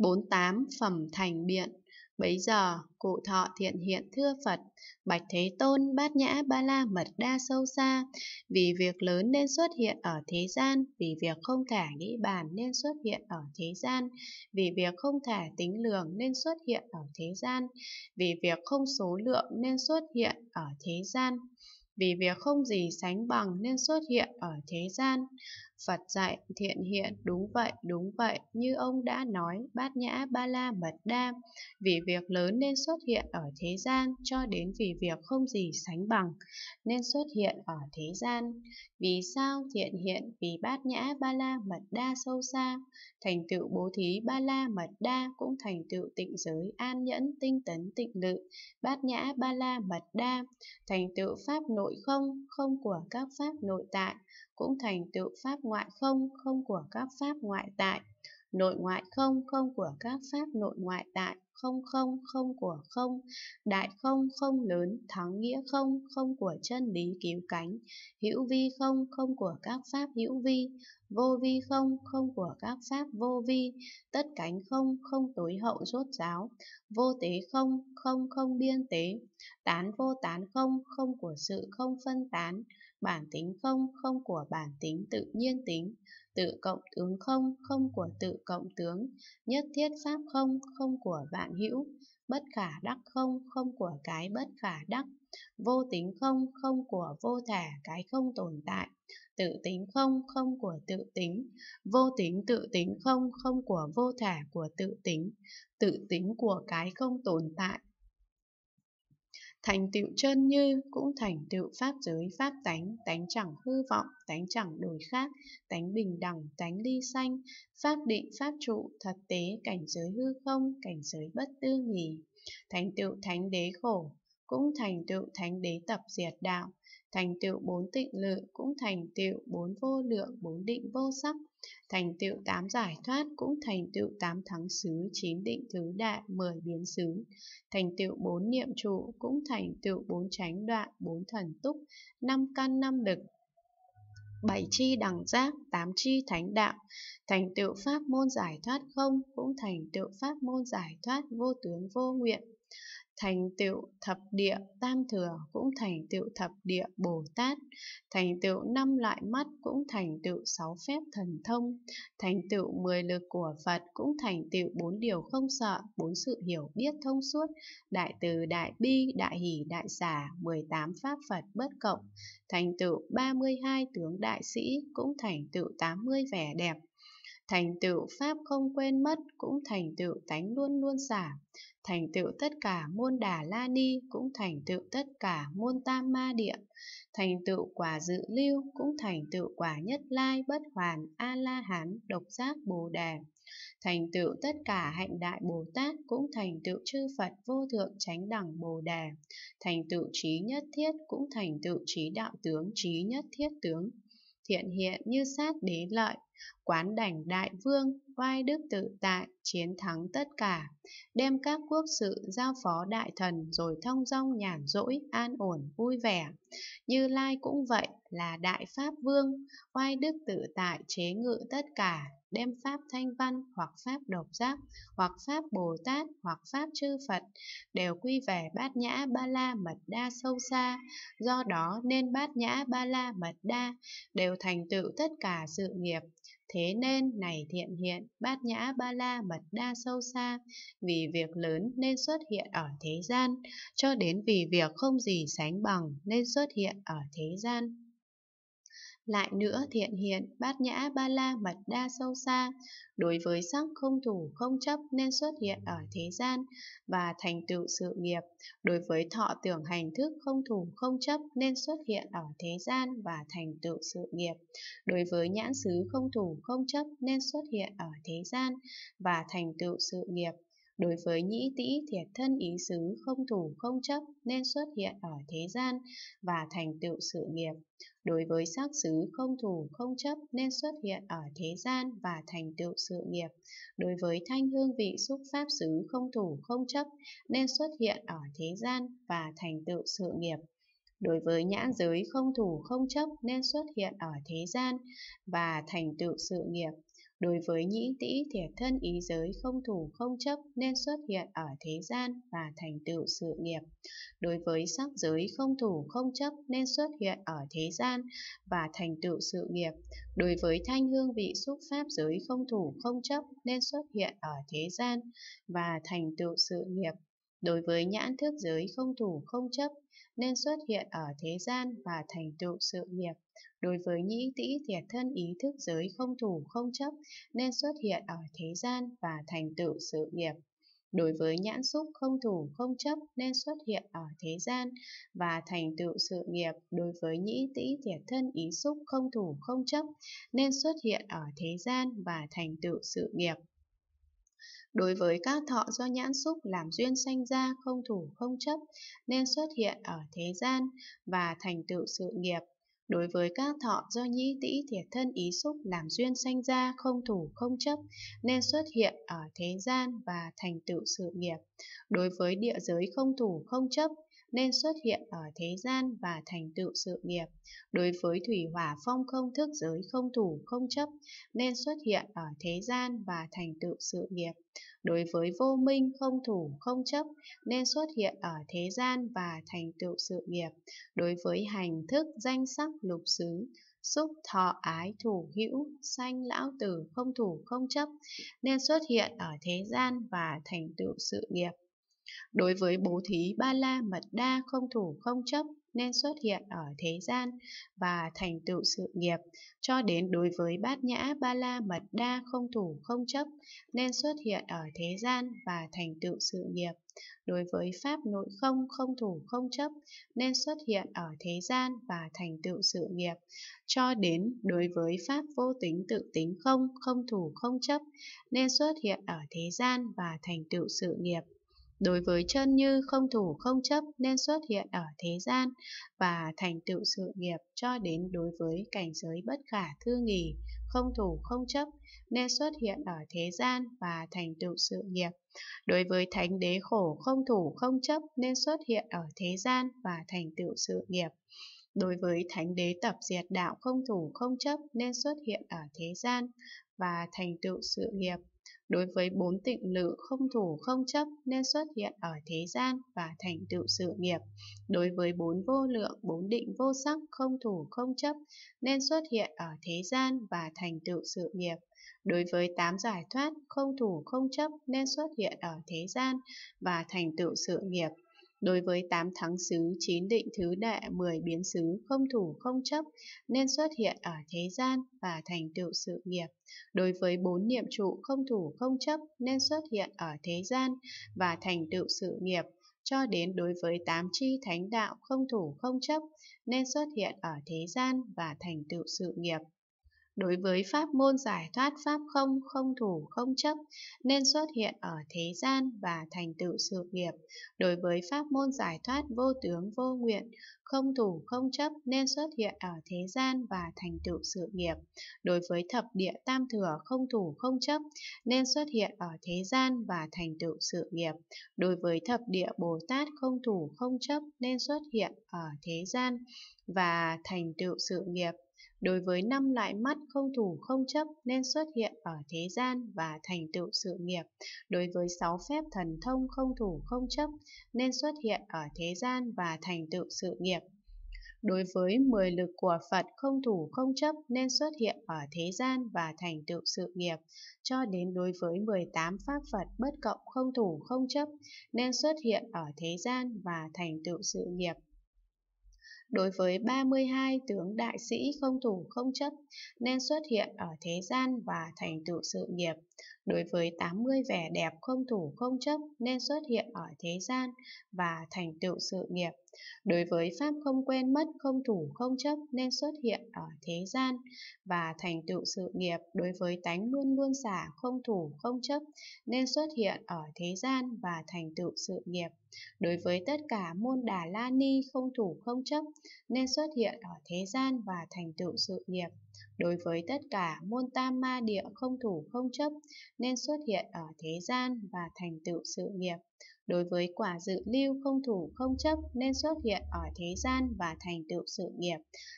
48 phẩm thành biện Bấy giờ, cụ thọ thiện hiện thưa Phật, Bạch Thế Tôn bát nhã ba la mật đa sâu xa, vì việc lớn nên xuất hiện ở thế gian, vì việc không thể nghĩ bàn nên xuất hiện ở thế gian, vì việc không thể tính lường nên xuất hiện ở thế gian, vì việc không số lượng nên xuất hiện ở thế gian vì việc không gì sánh bằng nên xuất hiện ở thế gian. Phật dạy thiện hiện đúng vậy đúng vậy như ông đã nói bát nhã ba la mật đa vì việc lớn nên xuất hiện ở thế gian cho đến vì việc không gì sánh bằng nên xuất hiện ở thế gian vì sao thiện hiện vì bát nhã ba la mật đa sâu xa thành tựu bố thí ba la mật đa cũng thành tựu tịnh giới an nhẫn tinh tấn tịnh lự bát nhã ba la mật đa thành tựu pháp nội không không của các pháp nội tại cũng thành tựu pháp ngoại không, không của các pháp ngoại tại. Nội ngoại không, không của các pháp nội ngoại tại. Không không, không của không. Đại không, không lớn. Thắng nghĩa không, không của chân lý cứu cánh. Hữu vi không, không của các pháp hữu vi. Vô vi không, không của các pháp vô vi. Tất cánh không, không tối hậu rốt giáo. Vô tế không, không không biên tế. Tán vô tán không, không của sự không phân tán bản tính không, không của bản tính tự nhiên tính, tự cộng tướng không, không của tự cộng tướng, nhất thiết pháp không, không của vạn hữu, bất khả đắc không, không của cái bất khả đắc, vô tính không, không của vô thể, cái không tồn tại, tự tính không, không của tự tính, vô tính tự tính không, không của vô thể của tự tính, tự tính của cái không tồn tại, Thành tựu chân như cũng thành tựu pháp giới pháp tánh, tánh chẳng hư vọng, tánh chẳng đổi khác, tánh bình đẳng, tánh ly sanh, pháp định pháp trụ, thật tế, cảnh giới hư không, cảnh giới bất tư nghỉ. Thành tựu thánh đế khổ, cũng thành tựu thánh đế tập diệt đạo, thành tựu bốn tịnh lự, cũng thành tựu bốn vô lượng, bốn định vô sắc, Thành tựu tám giải thoát cũng thành tựu tám thắng xứ, chín định thứ đại, mười biến xứ. Thành tựu bốn niệm trụ cũng thành tựu bốn chánh đoạn, bốn thần túc, năm căn năm lực, bảy chi đẳng giác, tám chi thánh đạo, thành tựu pháp môn giải thoát không cũng thành tựu pháp môn giải thoát vô tướng vô nguyện thành tựu thập địa tam thừa cũng thành tựu thập địa Bồ Tát, thành tựu năm loại mắt cũng thành tựu sáu phép thần thông, thành tựu mười lực của Phật cũng thành tựu bốn điều không sợ, bốn sự hiểu biết thông suốt, đại từ đại bi, đại hỷ đại xả, mười tám pháp Phật bất cộng, thành tựu ba mươi hai tướng đại sĩ cũng thành tựu tám mươi vẻ đẹp, thành tựu pháp không quên mất cũng thành tựu tánh luôn luôn xả thành tựu tất cả môn đà la ni cũng thành tựu tất cả môn tam ma địa thành tựu quả dự lưu cũng thành tựu quả nhất lai bất hoàn a la hán độc giác bồ đề thành tựu tất cả hạnh đại bồ tát cũng thành tựu chư phật vô thượng chánh đẳng bồ đề thành tựu trí nhất thiết cũng thành tựu trí đạo tướng trí nhất thiết tướng thiện hiện như sát đế lợi, quán đảnh đại vương, oai đức tự tại, chiến thắng tất cả, đem các quốc sự giao phó đại thần rồi thông dong nhàn rỗi, an ổn, vui vẻ. Như Lai cũng vậy, là đại pháp vương, oai đức tự tại chế ngự tất cả, đem Pháp Thanh Văn hoặc Pháp Độc Giác hoặc Pháp Bồ Tát hoặc Pháp Chư Phật đều quy về bát nhã ba la mật đa sâu xa. Do đó nên bát nhã ba la mật đa đều thành tựu tất cả sự nghiệp. Thế nên này thiện hiện bát nhã ba la mật đa sâu xa vì việc lớn nên xuất hiện ở thế gian cho đến vì việc không gì sánh bằng nên xuất hiện ở thế gian. Lại nữa thiện hiện, bát nhã ba la mật đa sâu xa, đối với sắc không thủ không chấp nên xuất hiện ở thế gian và thành tựu sự nghiệp, đối với thọ tưởng hành thức không thủ không chấp nên xuất hiện ở thế gian và thành tựu sự nghiệp, đối với nhãn xứ không thủ không chấp nên xuất hiện ở thế gian và thành tựu sự nghiệp, Đối với nhĩ tĩ thiệt thân ý xứ không thủ không chấp nên xuất hiện ở thế gian và thành tựu sự nghiệp. Đối với sắc xứ không thủ không chấp nên xuất hiện ở thế gian và thành tựu sự nghiệp. Đối với thanh hương vị xúc pháp xứ không thủ không chấp nên xuất hiện ở thế gian và thành tựu sự nghiệp đối với nhãn giới không thủ không chấp nên xuất hiện ở thế gian và thành tựu sự nghiệp Đối với nhĩ tĩ thiệt thân ý giới không thủ không chấp nên xuất hiện ở thế gian và thành tựu sự nghiệp. Đối với sắc giới không thủ không chấp nên xuất hiện ở thế gian và thành tựu sự nghiệp. Đối với thanh hương vị xúc pháp giới không thủ không chấp nên xuất hiện ở thế gian và thành tựu sự nghiệp. Đối với nhãn thức giới không thủ không chấp nên xuất hiện ở thế gian và thành tựu sự nghiệp. Đối với nhĩ tĩ thiệt thân ý thức giới không thủ không chấp nên xuất hiện ở thế gian và thành tựu sự nghiệp. Đối với nhãn xúc không thủ không chấp nên xuất hiện ở thế gian và thành tựu sự nghiệp đối với nhĩ tĩ thiệt thân ý xúc không thủ không chấp nên xuất hiện ở thế gian và thành tựu sự nghiệp đối với các thọ do nhãn xúc làm duyên sanh ra không thủ không chấp nên xuất hiện ở thế gian và thành tựu sự nghiệp. Đối với các thọ do nhĩ tĩ thiệt thân ý xúc làm duyên sanh ra không thủ không chấp nên xuất hiện ở thế gian và thành tựu sự nghiệp. Đối với địa giới không thủ không chấp nên xuất hiện ở thế gian và thành tựu sự nghiệp. Đối với thủy hỏa phong không thức giới không thủ không chấp nên xuất hiện ở thế gian và thành tựu sự nghiệp. Đối với vô minh không thủ không chấp nên xuất hiện ở thế gian và thành tựu sự nghiệp. Đối với hành thức danh sắc lục xứ xúc thọ ái thủ hữu sanh lão tử không thủ không chấp nên xuất hiện ở thế gian và thành tựu sự nghiệp Đối với bố thí ba la mật đa không thủ không chấp nên xuất hiện ở thế gian và thành tựu sự nghiệp, cho đến đối với bát nhã ba la mật đa không thủ không chấp nên xuất hiện ở thế gian và thành tựu sự nghiệp, đối với pháp nội không không thủ không chấp nên xuất hiện ở thế gian và thành tựu sự nghiệp, cho đến đối với pháp vô tính tự tính không không thủ không chấp nên xuất hiện ở thế gian và thành tựu sự nghiệp đối với chân như không thủ không chấp nên xuất hiện ở thế gian và thành tựu sự nghiệp cho đến đối với cảnh giới bất khả thư nghỉ, không thủ không chấp nên xuất hiện ở thế gian và thành tựu sự nghiệp. Đối với thánh đế khổ không thủ không chấp nên xuất hiện ở thế gian và thành tựu sự nghiệp. Đối với thánh đế tập diệt đạo không thủ không chấp nên xuất hiện ở thế gian và thành tựu sự nghiệp đối với bốn tịnh lự không thủ không chấp nên xuất hiện ở thế gian và thành tựu sự nghiệp. Đối với bốn vô lượng, bốn định vô sắc không thủ không chấp nên xuất hiện ở thế gian và thành tựu sự nghiệp. Đối với tám giải thoát, không thủ không chấp nên xuất hiện ở thế gian và thành tựu sự nghiệp. Đối với 8 thắng xứ, 9 định thứ đệ, 10 biến xứ không thủ không chấp nên xuất hiện ở thế gian và thành tựu sự nghiệp. Đối với 4 niệm trụ không thủ không chấp nên xuất hiện ở thế gian và thành tựu sự nghiệp. Cho đến đối với 8 chi thánh đạo không thủ không chấp nên xuất hiện ở thế gian và thành tựu sự nghiệp đối với pháp môn giải thoát pháp không, không thủ, không chấp nên xuất hiện ở thế gian và thành tựu sự nghiệp. Đối với pháp môn giải thoát vô tướng vô nguyện, không thủ, không chấp nên xuất hiện ở thế gian và thành tựu sự nghiệp. Đối với thập địa tam thừa không thủ, không chấp nên xuất hiện ở thế gian và thành tựu sự nghiệp. Đối với thập địa Bồ Tát không thủ, không chấp nên xuất hiện ở thế gian và thành tựu sự nghiệp đối với năm loại mắt không thủ không chấp nên xuất hiện ở thế gian và thành tựu sự nghiệp, đối với sáu phép thần thông không thủ không chấp nên xuất hiện ở thế gian và thành tựu sự nghiệp. Đối với mười lực của Phật không thủ không chấp nên xuất hiện ở thế gian và thành tựu sự nghiệp, cho đến đối với 18 pháp Phật bất cộng không thủ không chấp nên xuất hiện ở thế gian và thành tựu sự nghiệp đối với 32 tướng đại sĩ không thủ không chấp nên xuất hiện ở thế gian và thành tựu sự nghiệp, đối với 80 vẻ đẹp không thủ không chấp nên xuất hiện ở thế gian và thành tựu sự nghiệp, đối với pháp không quên mất không thủ không chấp nên xuất hiện ở thế gian và thành tựu sự nghiệp đối với tánh luôn luôn xả không thủ không chấp nên xuất hiện ở thế gian và thành tựu sự nghiệp Đối với tất cả môn đà la ni không thủ không chấp nên xuất hiện ở thế gian và thành tựu sự nghiệp. Đối với tất cả môn tam ma địa không thủ không chấp nên xuất hiện ở thế gian và thành tựu sự nghiệp đối với quả dự lưu không thủ không chấp nên xuất hiện ở thế gian và thành tựu sự nghiệp,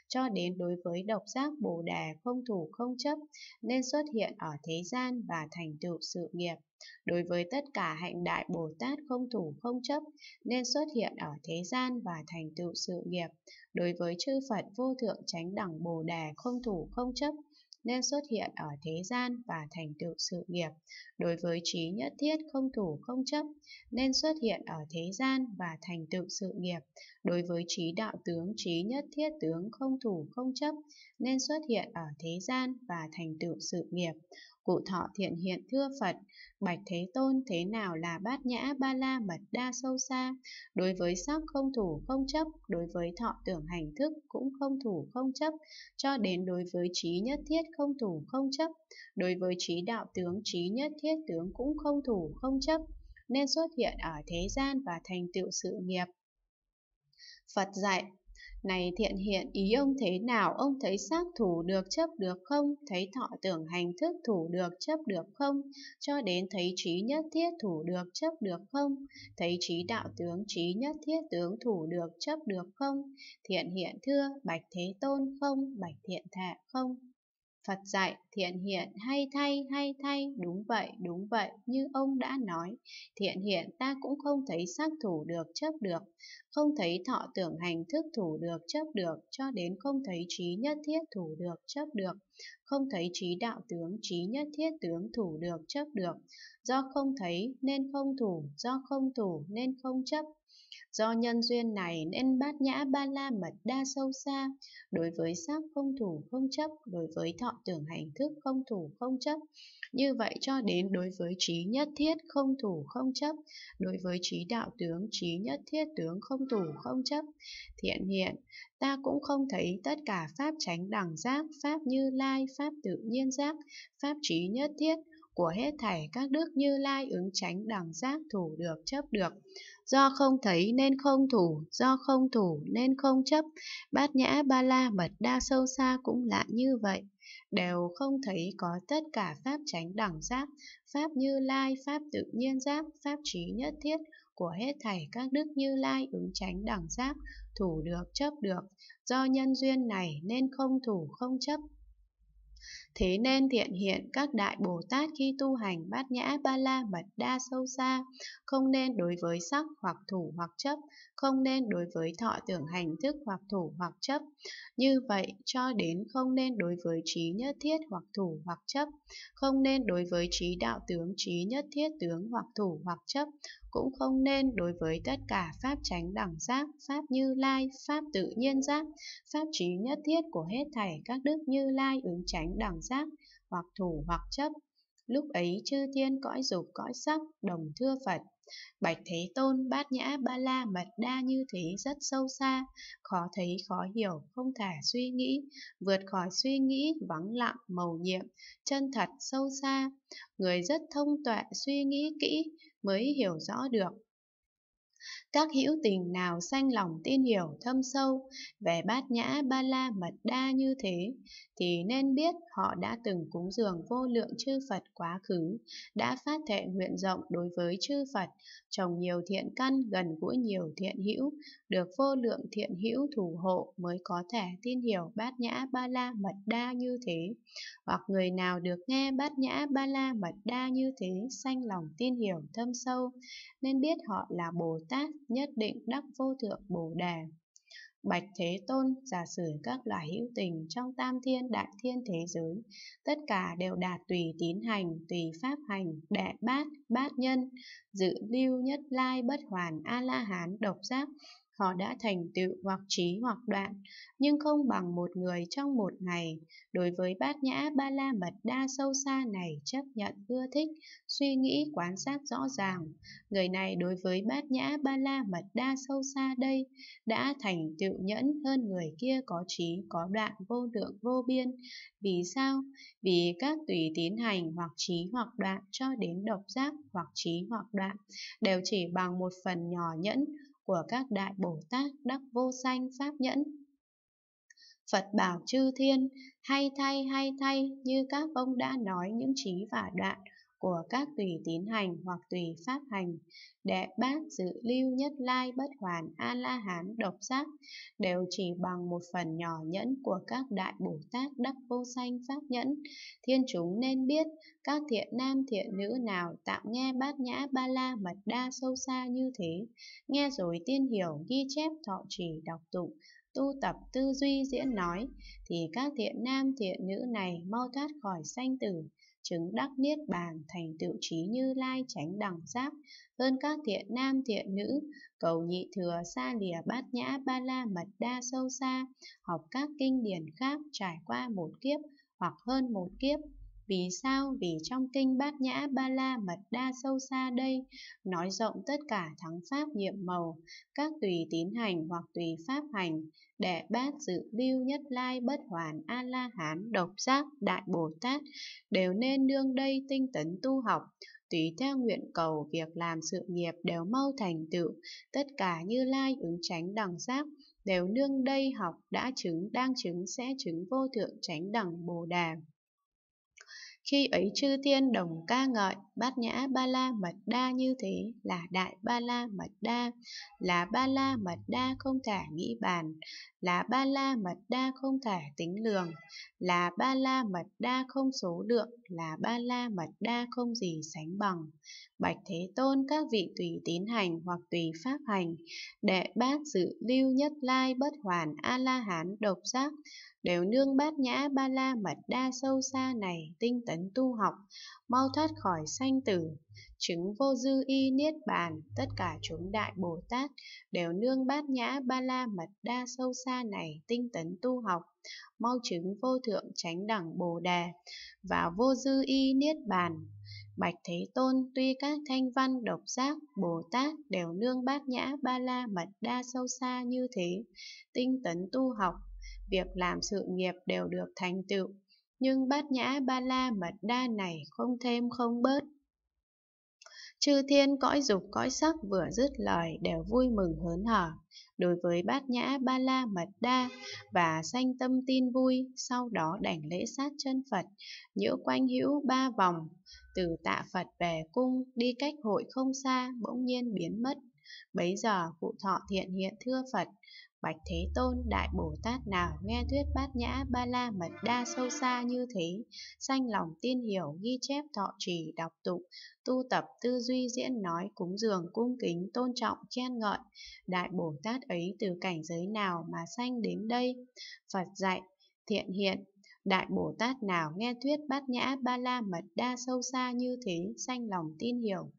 cho đến đối với độc giác bồ đề không thủ không chấp nên xuất hiện ở thế gian và thành tựu sự nghiệp. Đối với tất cả hạnh đại Bồ Tát không thủ không chấp nên xuất hiện ở thế gian và thành tựu sự nghiệp. Đối với chư Phật vô thượng chánh đẳng Bồ đề không thủ không chấp nên xuất hiện ở thế gian và thành tựu sự nghiệp. Đối với trí nhất thiết không thủ không chấp, nên xuất hiện ở thế gian và thành tựu sự nghiệp đối với trí đạo tướng trí nhất thiết tướng không thủ không chấp nên xuất hiện ở thế gian và thành tựu sự nghiệp cụ thọ thiện hiện thưa phật bạch thế tôn thế nào là bát nhã ba la mật đa sâu xa đối với sắc không thủ không chấp đối với thọ tưởng hành thức cũng không thủ không chấp cho đến đối với trí nhất thiết không thủ không chấp đối với trí đạo tướng trí nhất thiết tướng cũng không thủ không chấp nên xuất hiện ở thế gian và thành tựu sự nghiệp Phật dạy, này thiện hiện ý ông thế nào, ông thấy xác thủ được chấp được không, thấy thọ tưởng hành thức thủ được chấp được không, cho đến thấy trí nhất thiết thủ được chấp được không, thấy trí đạo tướng trí nhất thiết tướng thủ được chấp được không, thiện hiện thưa, bạch thế tôn không, bạch thiện thạ không. Phật dạy, thiện hiện, hay thay, hay thay, đúng vậy, đúng vậy, như ông đã nói. Thiện hiện ta cũng không thấy sắc thủ được chấp được, không thấy thọ tưởng hành thức thủ được chấp được, cho đến không thấy trí nhất thiết thủ được chấp được, không thấy trí đạo tướng, trí nhất thiết tướng thủ được chấp được. Do không thấy nên không thủ, do không thủ nên không chấp, Do nhân duyên này nên bát nhã ba la mật đa sâu xa, đối với sắc không thủ không chấp, đối với thọ tưởng hành thức không thủ không chấp. Như vậy cho đến đối với trí nhất thiết không thủ không chấp, đối với trí đạo tướng trí nhất thiết tướng không thủ không chấp. Thiện hiện, ta cũng không thấy tất cả pháp tránh đẳng giác, pháp như lai, pháp tự nhiên giác, pháp trí nhất thiết, của hết thảy các đức như lai ứng tránh đẳng giác thủ được chấp được do không thấy nên không thủ, do không thủ nên không chấp, bát nhã ba la mật đa sâu xa cũng lạ như vậy. Đều không thấy có tất cả pháp tránh đẳng giác, pháp như lai, pháp tự nhiên giác, pháp trí nhất thiết của hết thảy các đức như lai ứng tránh đẳng giác, thủ được chấp được. Do nhân duyên này nên không thủ không chấp Thế nên thiện hiện các đại Bồ Tát khi tu hành bát nhã ba la mật đa sâu xa, không nên đối với sắc hoặc thủ hoặc chấp, không nên đối với thọ tưởng hành thức hoặc thủ hoặc chấp. Như vậy cho đến không nên đối với trí nhất thiết hoặc thủ hoặc chấp, không nên đối với trí đạo tướng trí nhất thiết tướng hoặc thủ hoặc chấp, cũng không nên đối với tất cả pháp tránh đẳng giác, pháp như lai, pháp tự nhiên giác, pháp trí nhất thiết của hết thảy các đức như lai ứng tránh tránh đẳng giác, hoặc thủ hoặc chấp. Lúc ấy chư thiên cõi dục cõi sắc đồng thưa Phật. Bạch Thế Tôn bát nhã ba la mật đa như thế rất sâu xa, khó thấy khó hiểu, không thể suy nghĩ, vượt khỏi suy nghĩ, vắng lặng, mầu nhiệm, chân thật sâu xa. Người rất thông tuệ suy nghĩ kỹ mới hiểu rõ được, các hữu tình nào sanh lòng tin hiểu thâm sâu về bát nhã ba la mật đa như thế, thì nên biết họ đã từng cúng dường vô lượng chư Phật quá khứ, đã phát thệ nguyện rộng đối với chư Phật, trồng nhiều thiện căn gần gũi nhiều thiện hữu, được vô lượng thiện hữu thủ hộ mới có thể tin hiểu bát nhã ba la mật đa như thế, hoặc người nào được nghe bát nhã ba la mật đa như thế sanh lòng tin hiểu thâm sâu, nên biết họ là Bồ Tát nhất định đắc vô thượng bồ đề. Bạch Thế Tôn giả sử các loại hữu tình trong tam thiên đại thiên thế giới, tất cả đều đạt tùy tín hành, tùy pháp hành, đệ bát, bát nhân, dự lưu nhất lai bất hoàn A-la-hán độc giác, họ đã thành tựu hoặc trí hoặc đoạn, nhưng không bằng một người trong một ngày. Đối với bát nhã ba la mật đa sâu xa này chấp nhận ưa thích, suy nghĩ quán sát rõ ràng. Người này đối với bát nhã ba la mật đa sâu xa đây đã thành tựu nhẫn hơn người kia có trí có đoạn vô lượng vô biên. Vì sao? Vì các tùy tiến hành hoặc trí hoặc đoạn cho đến độc giác hoặc trí hoặc đoạn đều chỉ bằng một phần nhỏ nhẫn của các đại Bồ Tát đắc vô sanh pháp nhẫn. Phật bảo chư thiên, hay thay hay thay như các ông đã nói những trí và đoạn của các tùy tín hành hoặc tùy pháp hành, đệ bát dự lưu nhất lai bất hoàn A-la-hán độc giác, đều chỉ bằng một phần nhỏ nhẫn của các đại Bồ Tát đắc vô sanh pháp nhẫn. Thiên chúng nên biết, các thiện nam thiện nữ nào tạm nghe bát nhã ba la mật đa sâu xa như thế, nghe rồi tiên hiểu ghi chép thọ trì đọc tụng, tu tập tư duy diễn nói thì các thiện nam thiện nữ này mau thoát khỏi sanh tử chứng đắc niết bàn thành tựu trí như lai chánh đẳng giác hơn các thiện nam thiện nữ cầu nhị thừa xa lìa bát nhã ba la mật đa sâu xa học các kinh điển khác trải qua một kiếp hoặc hơn một kiếp vì sao? Vì trong kinh Bát Nhã Ba La Mật Đa Sâu Xa đây, nói rộng tất cả thắng pháp nhiệm màu, các tùy tín hành hoặc tùy pháp hành, đệ bát dự lưu nhất lai bất hoàn a la hán độc giác đại bồ tát đều nên nương đây tinh tấn tu học tùy theo nguyện cầu việc làm sự nghiệp đều mau thành tựu tất cả như lai ứng tránh đẳng giác đều nương đây học đã chứng đang chứng sẽ chứng vô thượng tránh đẳng bồ đà khi ấy chư thiên đồng ca ngợi bát nhã ba la mật đa như thế là đại ba la mật đa, là ba la mật đa không thể nghĩ bàn, là ba la mật đa không thể tính lường, là ba la mật đa không số lượng, là ba la mật đa không gì sánh bằng. Bạch Thế Tôn các vị tùy tín hành hoặc tùy pháp hành, đệ bát sự lưu nhất lai bất hoàn A-la-hán độc giác, đều nương bát nhã ba la mật đa sâu xa này tinh tấn tu học, mau thoát khỏi sanh tử, chứng vô dư y niết bàn, tất cả chúng đại Bồ Tát đều nương bát nhã ba la mật đa sâu xa này tinh tấn tu học, mau chứng vô thượng chánh đẳng Bồ đề và vô dư y niết bàn. Bạch Thế Tôn tuy các thanh văn độc giác Bồ Tát đều nương bát nhã ba la mật đa sâu xa như thế, tinh tấn tu học việc làm sự nghiệp đều được thành tựu. Nhưng bát nhã ba la mật đa này không thêm không bớt. Chư thiên cõi dục cõi sắc vừa dứt lời đều vui mừng hớn hở. Đối với bát nhã ba la mật đa và sanh tâm tin vui, sau đó đảnh lễ sát chân Phật, nhiễu quanh hữu ba vòng, từ tạ Phật về cung, đi cách hội không xa, bỗng nhiên biến mất. Bấy giờ cụ thọ thiện hiện thưa Phật, Bạch Thế Tôn, Đại Bồ Tát nào nghe thuyết bát nhã ba la mật đa sâu xa như thế, sanh lòng tin hiểu, ghi chép thọ trì, đọc tụng, tu tập tư duy diễn nói, cúng dường, cung kính, tôn trọng, khen ngợi. Đại Bồ Tát ấy từ cảnh giới nào mà sanh đến đây? Phật dạy, thiện hiện, Đại Bồ Tát nào nghe thuyết bát nhã ba la mật đa sâu xa như thế, sanh lòng tin hiểu,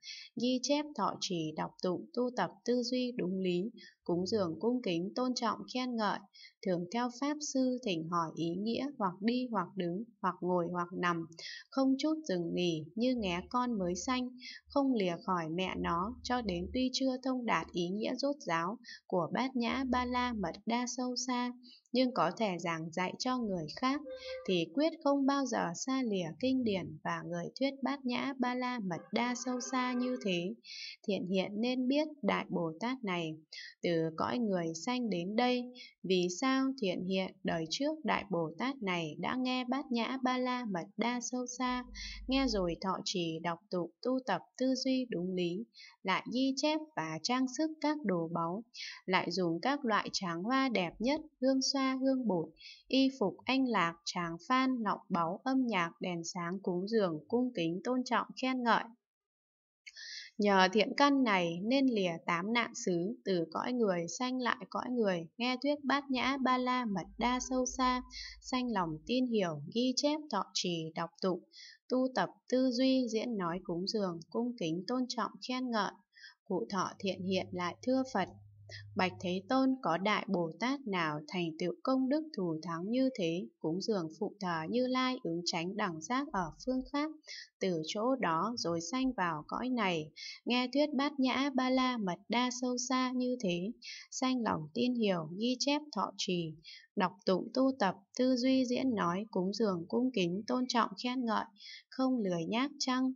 ghi chép thọ trì đọc tụng tu tập tư duy đúng lý, cúng dường cung kính tôn trọng khen ngợi, thường theo pháp sư thỉnh hỏi ý nghĩa hoặc đi hoặc đứng, hoặc ngồi hoặc nằm, không chút dừng nghỉ như nghé con mới sanh, không lìa khỏi mẹ nó cho đến tuy chưa thông đạt ý nghĩa rốt ráo của bát nhã ba la mật đa sâu xa, nhưng có thể giảng dạy cho người khác thì quyết không bao giờ xa lìa kinh điển và người thuyết bát nhã ba la mật đa sâu xa như thế. Thiện hiện nên biết Đại Bồ Tát này, từ trừ cõi người sanh đến đây, vì sao thiện hiện đời trước Đại Bồ Tát này đã nghe bát nhã ba la mật đa sâu xa, nghe rồi thọ trì đọc tụng tu tập tư duy đúng lý, lại ghi chép và trang sức các đồ báu, lại dùng các loại tráng hoa đẹp nhất, hương xoa, hương bột, y phục anh lạc, tràng phan, lọng báu, âm nhạc, đèn sáng cúng dường, cung kính tôn trọng khen ngợi, Nhờ thiện căn này nên lìa tám nạn xứ, từ cõi người sanh lại cõi người, nghe thuyết bát nhã ba la mật đa sâu xa, sanh lòng tin hiểu, ghi chép thọ trì, đọc tụng, tu tập tư duy, diễn nói cúng dường, cung kính tôn trọng khen ngợi. Cụ thọ thiện hiện lại thưa Phật, Bạch Thế Tôn có đại Bồ Tát nào thành tựu công đức thù thắng như thế, cúng dường phụ thờ Như Lai ứng tránh đẳng giác ở phương khác, từ chỗ đó rồi sanh vào cõi này, nghe thuyết bát nhã ba la mật đa sâu xa như thế, sanh lòng tin hiểu, ghi chép thọ trì, đọc tụng tu tập, tư duy diễn nói, cúng dường cung kính, tôn trọng khen ngợi, không lười nhác chăng,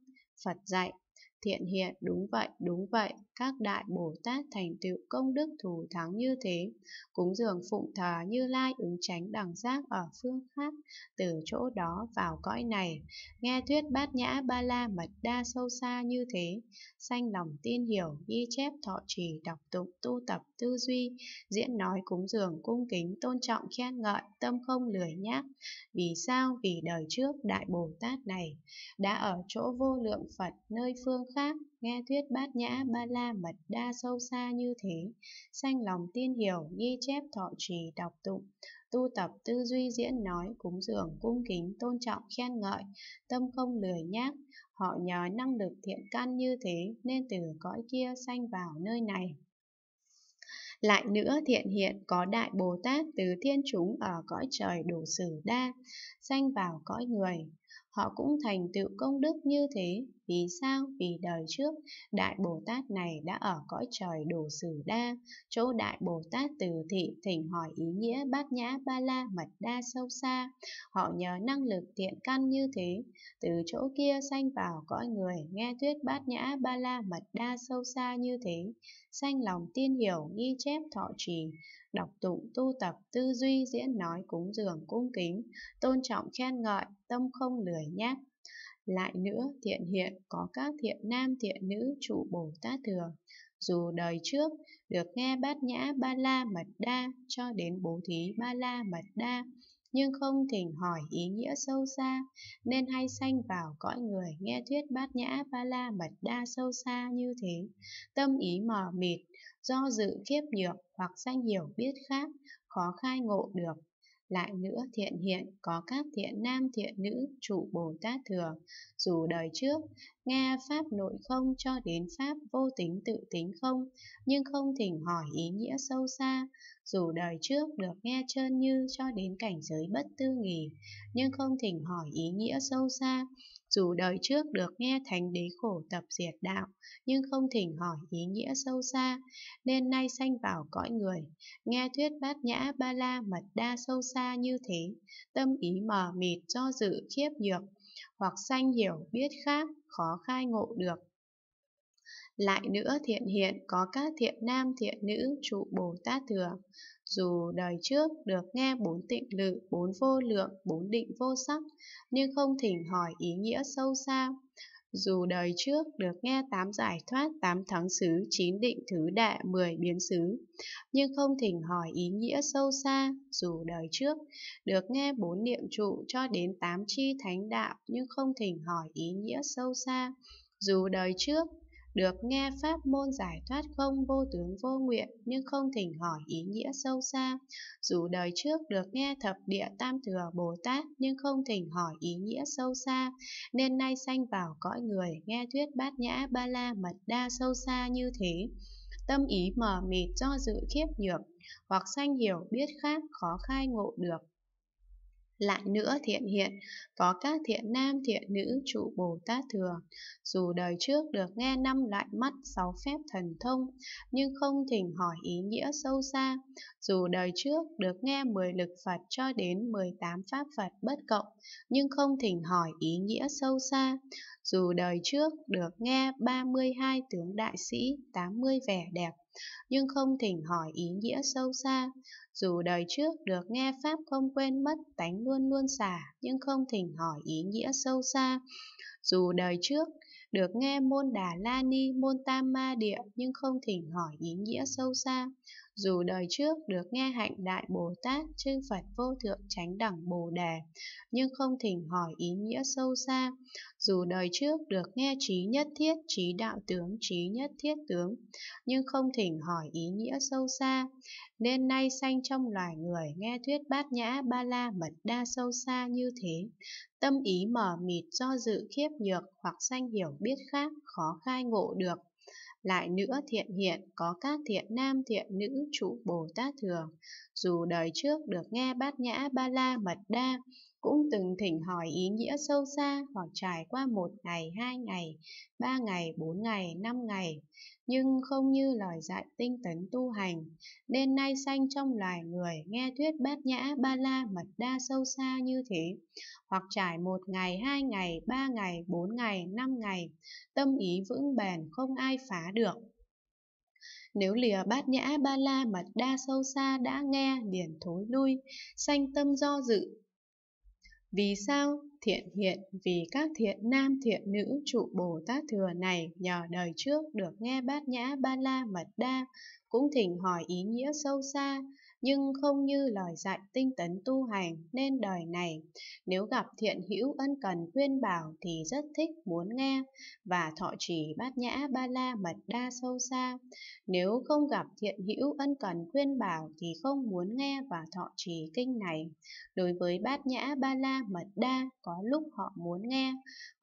Phật dạy Thiện hiện đúng vậy, đúng vậy, các đại Bồ Tát thành tựu công đức thù thắng như thế, cúng dường phụng thờ như lai ứng tránh đẳng giác ở phương khác, từ chỗ đó vào cõi này, nghe thuyết bát nhã ba la mật đa sâu xa như thế, sanh lòng tin hiểu, ghi chép thọ trì, đọc tụng, tu tập, tư duy, diễn nói cúng dường, cung kính, tôn trọng, khen ngợi, tâm không lười nhác. Vì sao? Vì đời trước Đại Bồ Tát này đã ở chỗ vô lượng Phật, nơi phương khác, nghe thuyết bát nhã ba la mật đa sâu xa như thế, sanh lòng tiên hiểu, ghi chép thọ trì, đọc tụng, tu tập tư duy diễn nói, cúng dường, cung kính, tôn trọng, khen ngợi, tâm không lười nhác, họ nhờ năng lực thiện căn như thế nên từ cõi kia sanh vào nơi này. Lại nữa thiện hiện có đại Bồ Tát từ thiên chúng ở cõi trời đủ sử đa, sanh vào cõi người, họ cũng thành tựu công đức như thế. Vì sao? Vì đời trước, Đại Bồ Tát này đã ở cõi trời đồ sử đa, chỗ Đại Bồ Tát từ thị thỉnh hỏi ý nghĩa bát nhã ba la mật đa sâu xa. Họ nhờ năng lực thiện căn như thế, từ chỗ kia sanh vào cõi người nghe thuyết bát nhã ba la mật đa sâu xa như thế sanh lòng tiên hiểu, ghi chép thọ trì, đọc tụng tu tập, tư duy, diễn nói, cúng dường, cung kính, tôn trọng khen ngợi, tâm không lười nhác. Lại nữa, thiện hiện có các thiện nam thiện nữ trụ Bồ Tát Thừa. Dù đời trước được nghe bát nhã ba la mật đa cho đến bố thí ba la mật đa, nhưng không thỉnh hỏi ý nghĩa sâu xa, nên hay sanh vào cõi người nghe thuyết bát nhã ba la mật đa sâu xa như thế. Tâm ý mờ mịt, do dự khiếp nhược hoặc sanh hiểu biết khác, khó khai ngộ được. Lại nữa thiện hiện có các thiện nam thiện nữ trụ Bồ Tát thừa, dù đời trước nghe Pháp nội không cho đến Pháp vô tính tự tính không, nhưng không thỉnh hỏi ý nghĩa sâu xa, dù đời trước được nghe trơn như cho đến cảnh giới bất tư nghỉ, nhưng không thỉnh hỏi ý nghĩa sâu xa, dù đời trước được nghe thánh đế khổ tập diệt đạo, nhưng không thỉnh hỏi ý nghĩa sâu xa, nên nay sanh vào cõi người, nghe thuyết bát nhã ba la mật đa sâu xa như thế, tâm ý mờ mịt do dự khiếp nhược hoặc sanh hiểu biết khác, khó khai ngộ được. Lại nữa thiện hiện có các thiện nam thiện nữ trụ Bồ Tát thừa. Dù đời trước được nghe bốn tịnh lự, bốn vô lượng, bốn định vô sắc, nhưng không thỉnh hỏi ý nghĩa sâu xa. Dù đời trước được nghe tám giải thoát, tám thắng xứ, chín định thứ đệ, mười biến xứ, nhưng không thỉnh hỏi ý nghĩa sâu xa. Dù đời trước được nghe bốn niệm trụ cho đến tám chi thánh đạo, nhưng không thỉnh hỏi ý nghĩa sâu xa. Dù đời trước được nghe pháp môn giải thoát không vô tướng vô nguyện nhưng không thỉnh hỏi ý nghĩa sâu xa, dù đời trước được nghe thập địa tam thừa Bồ Tát nhưng không thỉnh hỏi ý nghĩa sâu xa, nên nay sanh vào cõi người nghe thuyết bát nhã ba la mật đa sâu xa như thế. Tâm ý mờ mịt do dự khiếp nhược, hoặc sanh hiểu biết khác khó khai ngộ được lại nữa thiện hiện, có các thiện nam thiện nữ trụ Bồ Tát thường, dù đời trước được nghe năm loại mắt sáu phép thần thông, nhưng không thỉnh hỏi ý nghĩa sâu xa, dù đời trước được nghe mười lực Phật cho đến mười tám pháp Phật bất cộng, nhưng không thỉnh hỏi ý nghĩa sâu xa, dù đời trước được nghe ba mươi hai tướng đại sĩ, tám mươi vẻ đẹp nhưng không thỉnh hỏi ý nghĩa sâu xa. Dù đời trước được nghe Pháp không quên mất, tánh luôn luôn xả, nhưng không thỉnh hỏi ý nghĩa sâu xa. Dù đời trước được nghe môn đà la ni, môn tam ma địa, nhưng không thỉnh hỏi ý nghĩa sâu xa dù đời trước được nghe hạnh đại Bồ Tát chư Phật vô thượng chánh đẳng Bồ Đề, nhưng không thỉnh hỏi ý nghĩa sâu xa, dù đời trước được nghe trí nhất thiết trí đạo tướng trí nhất thiết tướng, nhưng không thỉnh hỏi ý nghĩa sâu xa, nên nay sanh trong loài người nghe thuyết bát nhã ba la mật đa sâu xa như thế, tâm ý mờ mịt do dự khiếp nhược hoặc sanh hiểu biết khác khó khai ngộ được lại nữa thiện hiện có các thiện nam thiện nữ trụ Bồ Tát thường, dù đời trước được nghe bát nhã ba la mật đa, cũng từng thỉnh hỏi ý nghĩa sâu xa hoặc trải qua một ngày, hai ngày, ba ngày, bốn ngày, năm ngày, nhưng không như lời dạy tinh tấn tu hành, nên nay sanh trong loài người nghe thuyết bát nhã ba la mật đa sâu xa như thế, hoặc trải một ngày, hai ngày, ba ngày, bốn ngày, năm ngày, tâm ý vững bền không ai phá được. Nếu lìa bát nhã ba la mật đa sâu xa đã nghe, điển thối lui, sanh tâm do dự, vì sao thiện hiện vì các thiện nam thiện nữ trụ Bồ Tát Thừa này nhờ đời trước được nghe bát nhã ba la mật đa, cũng thỉnh hỏi ý nghĩa sâu xa, nhưng không như lời dạy tinh tấn tu hành nên đời này nếu gặp thiện hữu ân cần khuyên bảo thì rất thích muốn nghe và thọ trì bát nhã ba la mật đa sâu xa nếu không gặp thiện hữu ân cần khuyên bảo thì không muốn nghe và thọ trì kinh này đối với bát nhã ba la mật đa có lúc họ muốn nghe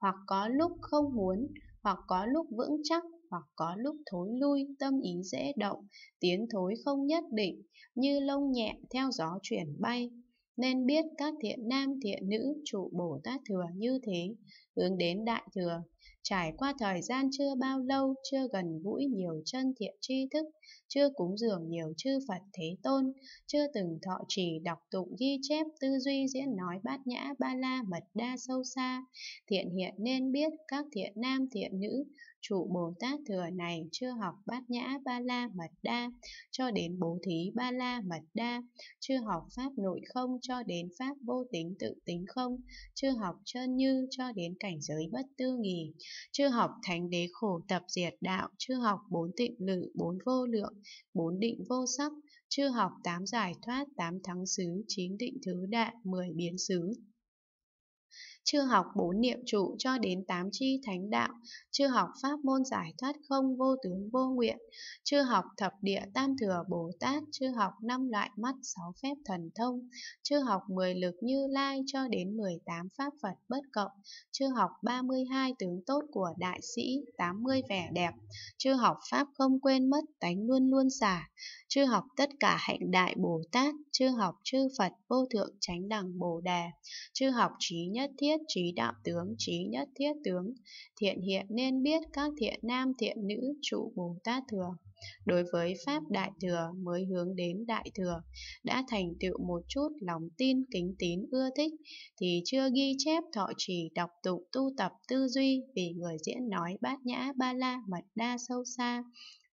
hoặc có lúc không muốn hoặc có lúc vững chắc hoặc có lúc thối lui, tâm ý dễ động, tiến thối không nhất định, như lông nhẹ theo gió chuyển bay. Nên biết các thiện nam thiện nữ trụ Bồ Tát Thừa như thế, hướng đến Đại Thừa. Trải qua thời gian chưa bao lâu, chưa gần gũi nhiều chân thiện tri thức, chưa cúng dường nhiều chư Phật Thế Tôn, chưa từng thọ trì đọc tụng ghi chép tư duy diễn nói bát nhã ba la mật đa sâu xa, thiện hiện nên biết các thiện nam thiện nữ, trụ Bồ Tát thừa này chưa học bát nhã ba la mật đa cho đến bố thí ba la mật đa, chưa học pháp nội không cho đến pháp vô tính tự tính không, chưa học chân như cho đến cảnh giới bất tư nghỉ, chưa học thánh đế khổ tập diệt đạo, chưa học bốn tịnh lự, bốn vô lượng, bốn định vô sắc, chưa học tám giải thoát, tám thắng xứ, chín định thứ đại, mười biến xứ chưa học bốn niệm trụ cho đến tám chi thánh đạo, chưa học pháp môn giải thoát không vô tướng vô nguyện, chưa học thập địa tam thừa Bồ Tát, chưa học năm loại mắt sáu phép thần thông, chưa học mười lực như lai cho đến mười tám pháp Phật bất cộng, chưa học ba mươi hai tướng tốt của đại sĩ, tám mươi vẻ đẹp, chưa học pháp không quên mất tánh luôn luôn xả, chư học tất cả hạnh đại Bồ Tát, chư học chư Phật vô thượng chánh đẳng Bồ Đề, chư học trí nhất thiết trí đạo tướng trí nhất thiết tướng, thiện hiện nên biết các thiện nam thiện nữ trụ Bồ Tát thừa Đối với Pháp Đại Thừa mới hướng đến Đại Thừa, đã thành tựu một chút lòng tin kính tín ưa thích, thì chưa ghi chép thọ trì đọc tụng tu tập tư duy vì người diễn nói bát nhã ba la mật đa sâu xa,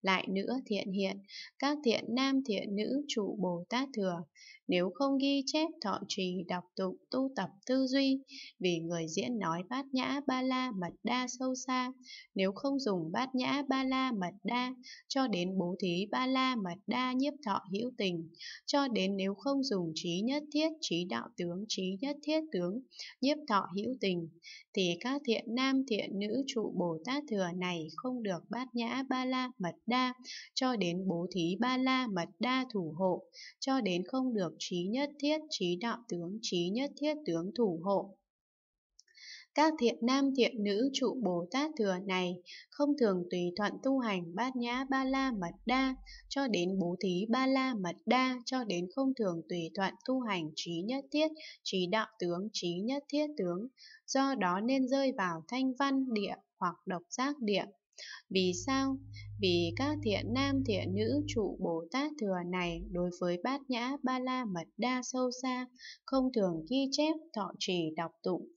lại nữa thiện hiện các thiện nam thiện nữ trụ bồ tát thừa nếu không ghi chép thọ trì đọc tụng tu tập tư duy vì người diễn nói bát nhã ba la mật đa sâu xa nếu không dùng bát nhã ba la mật đa cho đến bố thí ba la mật đa nhiếp thọ hữu tình cho đến nếu không dùng trí nhất thiết trí đạo tướng trí nhất thiết tướng nhiếp thọ hữu tình thì các thiện nam thiện nữ trụ bồ tát thừa này không được bát nhã ba la mật đa cho đến bố thí ba la mật đa thủ hộ cho đến không được trí nhất thiết trí đạo tướng trí nhất thiết tướng thủ hộ. Các thiện nam thiện nữ trụ Bồ Tát thừa này không thường tùy thuận tu hành bát nhã ba la mật đa cho đến bố thí ba la mật đa cho đến không thường tùy thuận tu hành trí nhất thiết, trí đạo tướng, trí nhất thiết tướng, do đó nên rơi vào thanh văn địa hoặc độc giác địa. Vì sao? Vì các thiện nam thiện nữ trụ Bồ Tát thừa này đối với bát nhã ba la mật đa sâu xa, không thường ghi chép, thọ trì, đọc tụng,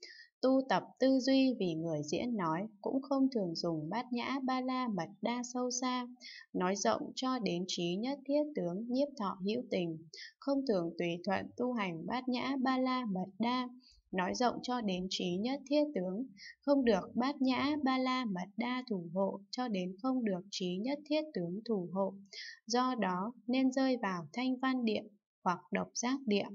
tu tập tư duy vì người diễn nói cũng không thường dùng bát nhã ba la mật đa sâu xa nói rộng cho đến trí nhất thiết tướng nhiếp thọ hữu tình không thường tùy thuận tu hành bát nhã ba la mật đa nói rộng cho đến trí nhất thiết tướng, không được bát nhã ba la mật đa thủ hộ cho đến không được trí nhất thiết tướng thủ hộ, do đó nên rơi vào thanh văn địa hoặc độc giác địa.